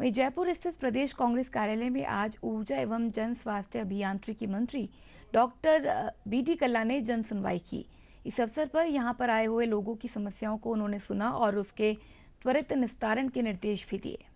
वहीं जयपुर स्थित प्रदेश कांग्रेस कार्यालय में आज ऊर्जा एवं जन स्वास्थ्य अभियांत्रिकी मंत्री डॉक्टर बी डी कल्ला ने जन सुनवाई की इस अवसर पर यहाँ पर आए हुए लोगों की समस्याओं को उन्होंने सुना और उसके त्वरित निस्तारण के निर्देश भी दिए